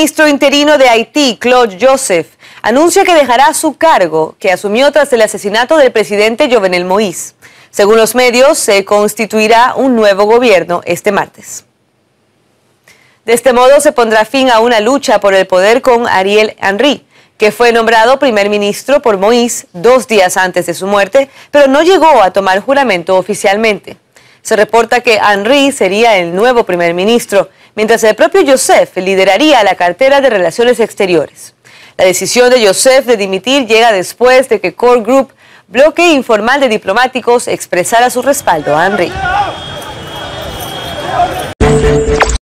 ministro interino de Haití, Claude Joseph, anuncia que dejará su cargo, que asumió tras el asesinato del presidente Jovenel Moïse. Según los medios, se constituirá un nuevo gobierno este martes. De este modo se pondrá fin a una lucha por el poder con Ariel Henry, que fue nombrado primer ministro por Moïse dos días antes de su muerte, pero no llegó a tomar juramento oficialmente. Se reporta que Henry sería el nuevo primer ministro, mientras el propio Joseph lideraría la cartera de Relaciones Exteriores. La decisión de Joseph de dimitir llega después de que Core Group, bloque informal de diplomáticos, expresara su respaldo a Henry.